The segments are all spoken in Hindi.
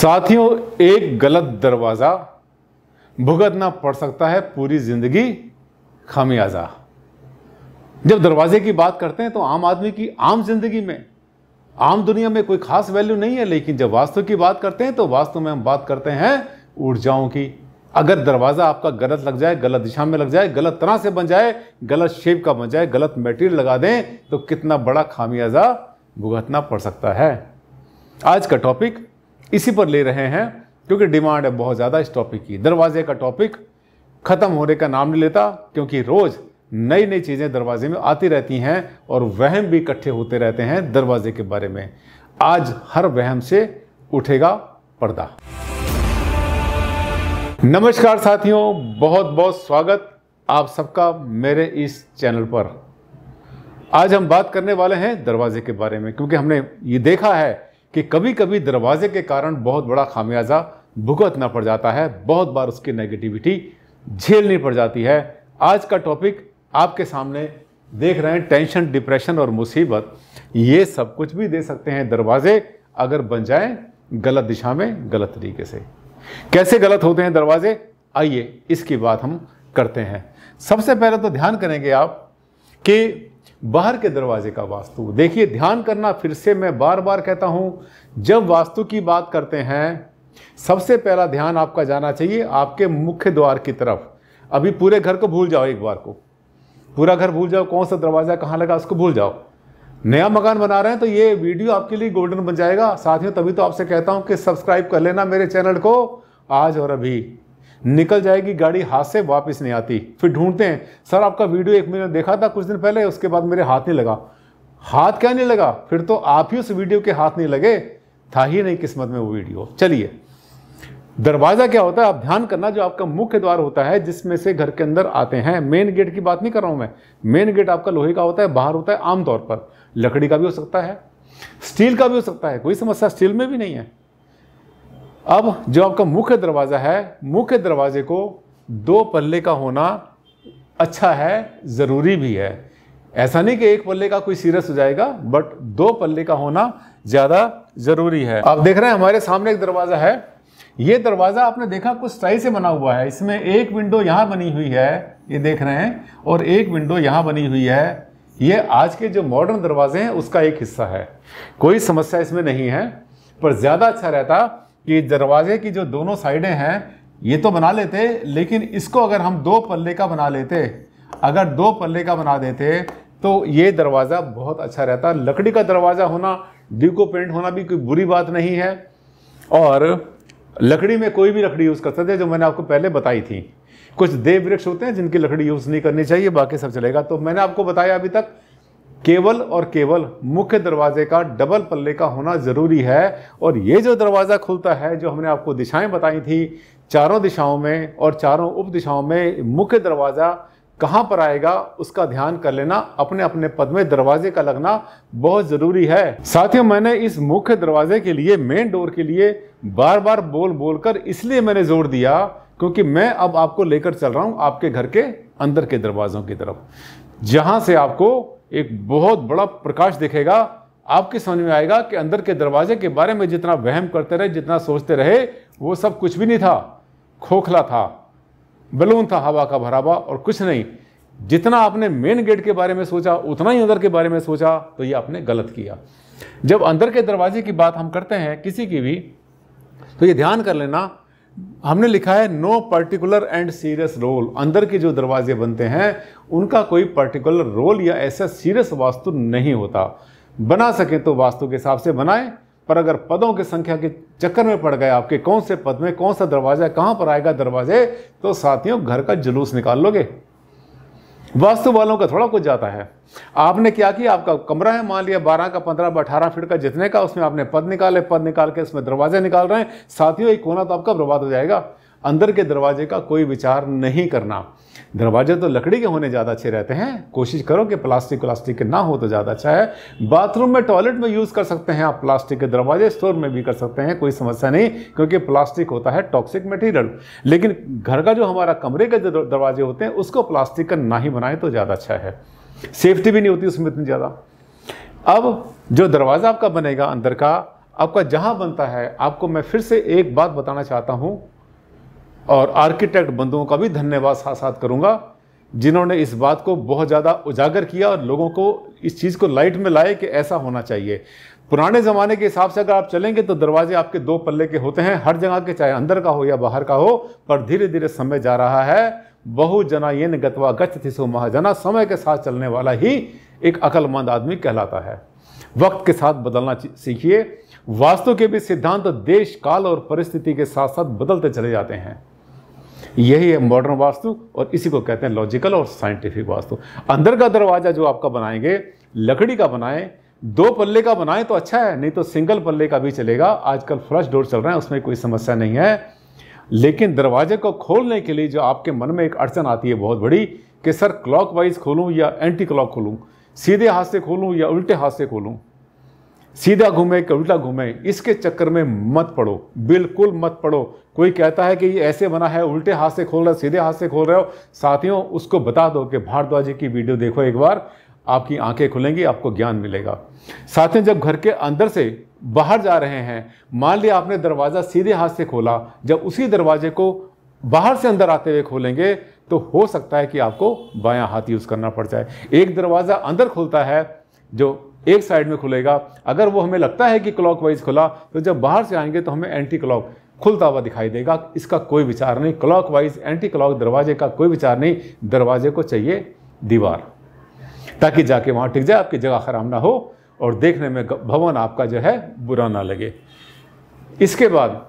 साथियों एक गलत दरवाज़ा भुगतना पड़ सकता है पूरी ज़िंदगी खामियाजा जब दरवाजे की बात करते हैं तो आम आदमी की आम जिंदगी में आम दुनिया में कोई खास वैल्यू नहीं है लेकिन जब वास्तव की बात करते हैं तो वास्तव में हम बात करते हैं ऊर्जाओं की अगर दरवाज़ा आपका गलत लग जाए गलत दिशा में लग जाए गलत तरह से बन जाए गलत शेप का बन जाए गलत मेटेरियल लगा दें तो कितना बड़ा खामियाजा भुगतना पड़ सकता है आज का टॉपिक इसी पर ले रहे हैं क्योंकि डिमांड है बहुत ज़्यादा इस टॉपिक की दरवाजे का टॉपिक ख़त्म होने का नाम नहीं लेता क्योंकि रोज़ नई नई चीज़ें दरवाजे में आती रहती हैं और वहम भी इकट्ठे होते रहते हैं दरवाजे के बारे में आज हर वहम से उठेगा पर्दा नमस्कार साथियों बहुत बहुत स्वागत आप सबका मेरे इस चैनल पर आज हम बात करने वाले हैं दरवाजे के बारे में क्योंकि हमने ये देखा है कि कभी कभी दरवाजे के कारण बहुत बड़ा खामियाजा भुगतना पड़ जाता है बहुत बार उसकी नेगेटिविटी झेलनी पड़ जाती है आज का टॉपिक आपके सामने देख रहे हैं टेंशन डिप्रेशन और मुसीबत ये सब कुछ भी दे सकते हैं दरवाजे अगर बन जाए गलत दिशा में गलत तरीके से कैसे गलत होते हैं दरवाजे आइए इसकी बात हम करते हैं सबसे पहले तो ध्यान करेंगे आप कि बाहर के दरवाजे का वास्तु देखिए ध्यान करना फिर से मैं बार बार कहता हूं जब वास्तु की बात करते हैं सबसे पहला ध्यान आपका जाना चाहिए आपके मुख्य द्वार की तरफ अभी पूरे घर को भूल जाओ एक बार को पूरा घर भूल जाओ कौन सा दरवाज़ा कहाँ लगा उसको भूल जाओ नया मकान बना रहे हैं तो ये वीडियो आपके लिए गोल्डन बन जाएगा साथियों तभी तो आपसे कहता हूं कि सब्सक्राइब कर लेना मेरे चैनल को आज और अभी निकल जाएगी गाड़ी हाथ से वापस नहीं आती फिर ढूंढते हैं सर आपका वीडियो एक मैंने देखा था कुछ दिन पहले उसके बाद मेरे हाथ नहीं लगा हाथ क्या नहीं लगा फिर तो आप ही उस वीडियो के हाथ नहीं लगे था ही नहीं किस्मत में वो वीडियो चलिए दरवाज़ा क्या होता है आप ध्यान करना जो आपका मुख्य द्वार होता है जिसमें से घर के अंदर आते हैं मेन गेट की बात नहीं कर रहा हूं मैं मेन गेट आपका लोहे का होता है बाहर होता है आमतौर पर लकड़ी का भी हो सकता है स्टील का भी हो सकता है कोई समस्या स्टील में भी नहीं है अब जो आपका मुख्य दरवाज़ा है मुख्य दरवाजे को दो पल्ले का होना अच्छा है ज़रूरी भी है ऐसा नहीं कि एक पल्ले का कोई सीरियस हो जाएगा बट दो पल्ले का होना ज़्यादा ज़रूरी है आप देख रहे हैं हमारे सामने एक दरवाज़ा है ये दरवाज़ा आपने देखा कुछ स्टाइल से बना हुआ है इसमें एक विंडो यहां बनी हुई है ये देख रहे हैं और एक विंडो यहां बनी हुई है ये आज के जो मॉडर्न दरवाजे हैं उसका एक हिस्सा है कोई समस्या इसमें नहीं है पर ज़्यादा अच्छा रहता कि दरवाजे की जो दोनों साइडें हैं ये तो बना लेते लेकिन इसको अगर हम दो पल्ले का बना लेते अगर दो पल्ले का बना देते तो ये दरवाज़ा बहुत अच्छा रहता लकड़ी का दरवाज़ा होना डिको पेंट होना भी कोई बुरी बात नहीं है और लकड़ी में कोई भी लकड़ी यूज़ कर सकते हैं जो मैंने आपको पहले बताई थी कुछ देव वृक्ष होते हैं जिनकी लकड़ी यूज़ नहीं करनी चाहिए बाकी सब चलेगा तो मैंने आपको बताया अभी तक केवल और केवल मुख्य दरवाजे का डबल पल्ले का होना ज़रूरी है और ये जो दरवाज़ा खुलता है जो हमने आपको दिशाएं बताई थी चारों दिशाओं में और चारों उप दिशाओं में मुख्य दरवाज़ा कहाँ पर आएगा उसका ध्यान कर लेना अपने अपने पद में दरवाजे का लगना बहुत ज़रूरी है साथियों मैंने इस मुख्य दरवाजे के लिए मेन डोर के लिए बार बार बोल बोल कर इसलिए मैंने जोर दिया क्योंकि मैं अब आपको लेकर चल रहा हूँ आपके घर के अंदर के दरवाज़ों की तरफ जहाँ से आपको एक बहुत बड़ा प्रकाश दिखेगा आपके समझ में आएगा कि अंदर के दरवाजे के बारे में जितना वहम करते रहे जितना सोचते रहे वो सब कुछ भी नहीं था खोखला था बलून था हवा का भरावा और कुछ नहीं जितना आपने मेन गेट के बारे में सोचा उतना ही अंदर के बारे में सोचा तो ये आपने गलत किया जब अंदर के दरवाजे की बात हम करते हैं किसी की भी तो ये ध्यान कर लेना हमने लिखा है no particular and serious role अंदर के जो दरवाजे बनते हैं उनका कोई पर्टिकुलर रोल या ऐसा सीरियस वास्तु नहीं होता बना सके तो वास्तु के हिसाब से बनाएं पर अगर पदों की संख्या के चक्कर में पड़ गए आपके कौन से पद में कौन सा दरवाज़ा कहां पर आएगा दरवाजे तो साथियों घर का जुलूस निकाल लोगे वास्तु वालों का थोड़ा कुछ जाता है आपने क्या किया आपका कमरा है मान लिया बारह का पंद्रह अठारह फीट का जितने का उसमें आपने पद निकाले पद निकाल के उसमें दरवाजे निकाल रहे हैं साथियों एक कोना तो आपका बर्बाद हो जाएगा अंदर के दरवाजे का कोई विचार नहीं करना दरवाजे तो लकड़ी के होने ज़्यादा अच्छे रहते हैं कोशिश करो कि प्लास्टिक प्लास्टिक के ना हो तो ज़्यादा अच्छा है बाथरूम में टॉयलेट में यूज़ कर सकते हैं आप प्लास्टिक के दरवाजे स्टोर में भी कर सकते हैं कोई समस्या नहीं क्योंकि प्लास्टिक होता है टॉक्सिक मटेरियल लेकिन घर का जो हमारा कमरे के दरवाजे होते हैं उसको प्लास्टिक का ना ही बनाए तो ज़्यादा अच्छा है सेफ्टी भी नहीं होती उसमें इतनी ज़्यादा अब जो दरवाज़ा आपका बनेगा अंदर का आपका जहाँ बनता है आपको मैं फिर से एक बात बताना चाहता हूँ और आर्किटेक्ट बंधुओं का भी धन्यवाद साथ साथ करूँगा जिन्होंने इस बात को बहुत ज़्यादा उजागर किया और लोगों को इस चीज़ को लाइट में लाए कि ऐसा होना चाहिए पुराने ज़माने के हिसाब से अगर आप चलेंगे तो दरवाजे आपके दो पल्ले के होते हैं हर जगह के चाहे अंदर का हो या बाहर का हो पर धीरे धीरे समय जा रहा है बहु जना ये गतवा थी सो महाजना समय के साथ चलने वाला ही एक अकलमंद आदमी कहलाता है वक्त के साथ बदलना सीखिए वास्तु के भी सिद्धांत देश काल और परिस्थिति के साथ साथ बदलते चले जाते हैं यही है मॉडर्न वास्तु और इसी को कहते हैं लॉजिकल और साइंटिफिक वास्तु अंदर का दरवाज़ा जो आपका बनाएंगे लकड़ी का बनाएं दो पल्ले का बनाएं तो अच्छा है नहीं तो सिंगल पल्ले का भी चलेगा आजकल फ्लश डोर चल रहा है उसमें कोई समस्या नहीं है लेकिन दरवाजे को खोलने के लिए जो आपके मन में एक अड़चन आती है बहुत बड़ी कि सर क्लॉक वाइज खोलूँ या एंटी क्लॉक खोलूँ सीधे हाथ से खोलूँ या उल्टे हाथ से खोलूँ सीधा घूमे कि उल्टा घूमे इसके चक्कर में मत पड़ो बिल्कुल मत पड़ो कोई कहता है कि ये ऐसे बना है उल्टे हाथ से खोल रहे हो सीधे हाथ से खोल रहे हो साथियों उसको बता दो कि भारद्वाज जी की वीडियो देखो एक बार आपकी आंखें खुलेंगी आपको ज्ञान मिलेगा साथियों जब घर के अंदर से बाहर जा रहे हैं मान लिया आपने दरवाज़ा सीधे हाथ से खोला जब उसी दरवाजे को बाहर से अंदर आते हुए खोलेंगे तो हो सकता है कि आपको बायां हाथ यूज़ करना पड़ जाए एक दरवाज़ा अंदर खुलता है जो एक साइड में खुलेगा अगर वो हमें लगता है कि क्लॉकवाइज खुला तो जब बाहर से आएंगे तो हमें एंटी क्लॉक खुलता हुआ दिखाई देगा इसका कोई विचार नहीं क्लॉक वाइज एंटी क्लॉक दरवाजे का कोई विचार नहीं दरवाजे को चाहिए दीवार ताकि जाके वहाँ टिक जाए आपकी जगह खराब ना हो और देखने में भवन आपका जो है बुरा ना लगे इसके बाद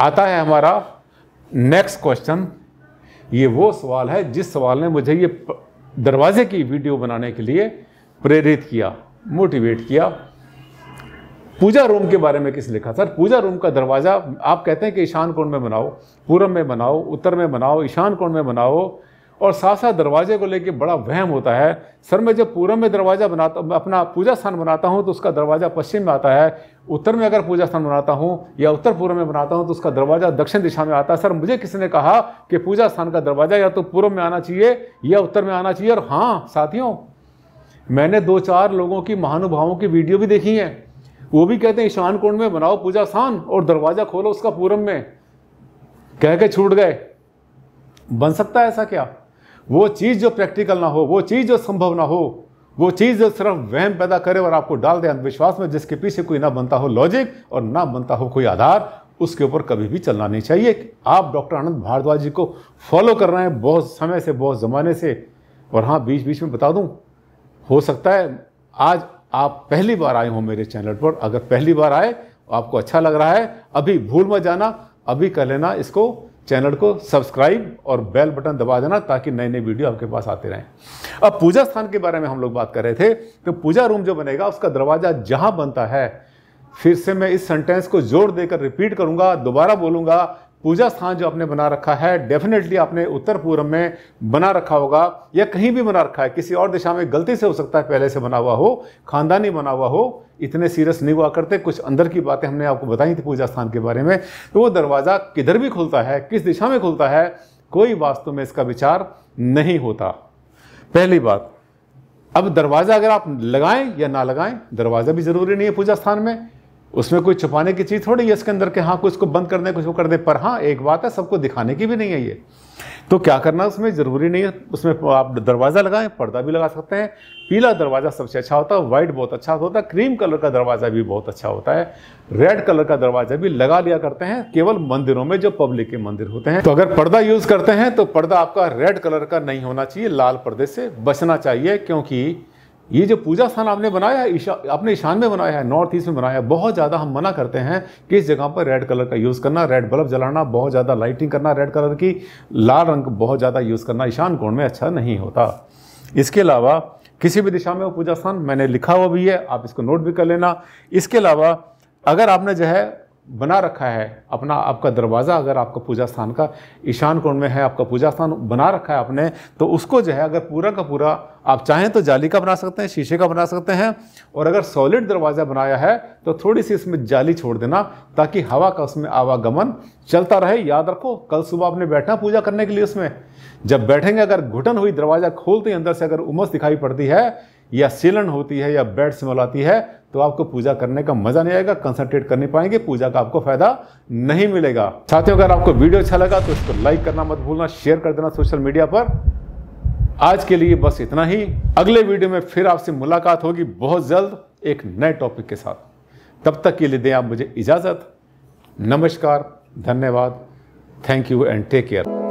आता है हमारा नेक्स्ट क्वेश्चन ये वो सवाल है जिस सवाल ने मुझे ये दरवाजे की वीडियो बनाने के लिए प्रेरित किया मोटिवेट किया पूजा रूम के बारे में किस लिखा सर पूजा रूम का दरवाज़ा आप कहते हैं कि ईशान कोण में बनाओ पूरब में बनाओ उत्तर में बनाओ ईशान कोण में बनाओ और साथ साथ दरवाजे को लेकर बड़ा वहम होता है सर मैं जब पूरब में दरवाज़ा बनाता अपना पूजा स्थान बनाता हूँ तो उसका दरवाज़ा पश्चिम में आता है उत्तर में अगर पूजा स्थान बनाता हूँ या उत्तर पूर्व में बनाता हूँ तो उसका दरवाज़ा दक्षिण दिशा में आता है सर मुझे किसी ने कहा कि पूजा स्थान का दरवाज़ा या तो पूर्व में आना चाहिए या उत्तर में आना चाहिए और हाँ साथियों मैंने दो चार लोगों की महानुभावों की वीडियो भी देखी है वो भी कहते हैं ईशान कुंड में बनाओ पूजा स्थान और दरवाज़ा खोलो उसका पूरम में कह के छूट गए बन सकता है ऐसा क्या वो चीज़ जो प्रैक्टिकल ना हो वो चीज़ जो संभव ना हो वो चीज़ जो सिर्फ वहम पैदा करे और आपको डाल दे अंधविश्वास में जिसके पीछे कोई ना बनता हो लॉजिक और ना बनता हो कोई आधार उसके ऊपर कभी भी चलना नहीं चाहिए आप डॉक्टर आनंद भारद्वाज जी को फॉलो कर रहे हैं बहुत समय से बहुत ज़माने से और हाँ बीच बीच में बता दूँ हो सकता है आज आप पहली बार आए हों मेरे चैनल पर अगर पहली बार आए आपको अच्छा लग रहा है अभी भूल मत जाना अभी कर लेना इसको चैनल को सब्सक्राइब और बेल बटन दबा देना ताकि नए नए वीडियो आपके पास आते रहें अब पूजा स्थान के बारे में हम लोग बात कर रहे थे तो पूजा रूम जो बनेगा उसका दरवाज़ा जहां बनता है फिर से मैं इस सेंटेंस को जोर देकर रिपीट करूंगा दोबारा बोलूंगा पूजा स्थान जो आपने बना रखा है डेफिनेटली आपने उत्तर पूर्व में बना रखा होगा या कहीं भी बना रखा है किसी और दिशा में गलती से हो सकता है पहले से बना हुआ हो खानदानी बना हुआ हो इतने सीरियस नहीं हुआ करते कुछ अंदर की बातें हमने आपको बताई थी पूजा स्थान के बारे में तो वो दरवाज़ा किधर भी खुलता है किस दिशा में खुलता है कोई वास्तव में इसका विचार नहीं होता पहली बात अब दरवाज़ा अगर आप लगाएं या ना लगाएं दरवाज़ा भी ज़रूरी नहीं है पूजा स्थान में उसमें कोई छुपाने की चीज़ थोड़ी है इसके अंदर के हाँ कुछ को बंद कर दें कुछ को कर दें पर हाँ एक बात है सबको दिखाने की भी नहीं है ये तो क्या करना उसमें ज़रूरी नहीं है उसमें आप दरवाज़ा लगाएं पर्दा भी लगा सकते हैं पीला दरवाज़ा सबसे अच्छा होता है वाइट बहुत अच्छा होता है क्रीम कलर का दरवाज़ा भी बहुत अच्छा होता है रेड कलर का दरवाज़ा भी लगा लिया करते हैं केवल मंदिरों में जो पब्लिक के मंदिर होते हैं तो अगर पर्दा यूज़ करते हैं तो पर्दा आपका रेड कलर का नहीं होना चाहिए लाल पर्दे से बचना चाहिए क्योंकि ये जो पूजा स्थान आपने बनाया है ईशा आपने ईशान में बनाया है नॉर्थ ईस्ट में बनाया है बहुत ज़्यादा हम मना करते हैं कि इस जगह पर रेड कलर का यूज़ करना रेड बल्ब जलाना बहुत ज़्यादा लाइटिंग करना रेड कलर की लाल रंग बहुत ज़्यादा यूज़ करना ईशान कोण में अच्छा नहीं होता इसके अलावा किसी भी दिशा में वो पूजा स्थान मैंने लिखा हुआ भी है आप इसको नोट भी कर लेना इसके अलावा अगर आपने जो है बना रखा है अपना आपका दरवाज़ा अगर आपका पूजा स्थान का ईशान कोण में है आपका पूजा स्थान बना रखा है आपने तो उसको जो है अगर पूरा का पूरा आप चाहें तो जाली का बना सकते हैं शीशे का बना सकते हैं और अगर सॉलिड दरवाज़ा बनाया है तो थोड़ी सी इसमें जाली छोड़ देना ताकि हवा का उसमें आवागमन चलता रहे याद रखो कल सुबह आपने बैठना पूजा करने के लिए उसमें जब बैठेंगे अगर घुटन हुई दरवाज़ा खोलते ही अंदर से अगर उमस दिखाई पड़ती है या सीलन होती है या बेड स्मेल आती है तो आपको पूजा करने का मजा नहीं आएगा कंसंट्रेट कर नहीं पाएंगे पूजा का आपको फायदा नहीं मिलेगा साथियों अगर आपको वीडियो अच्छा लगा तो इसको लाइक करना मत भूलना शेयर कर देना सोशल मीडिया पर आज के लिए बस इतना ही अगले वीडियो में फिर आपसे मुलाकात होगी बहुत जल्द एक नए टॉपिक के साथ तब तक के लिए दें आप मुझे इजाज़त नमस्कार धन्यवाद thank you and take care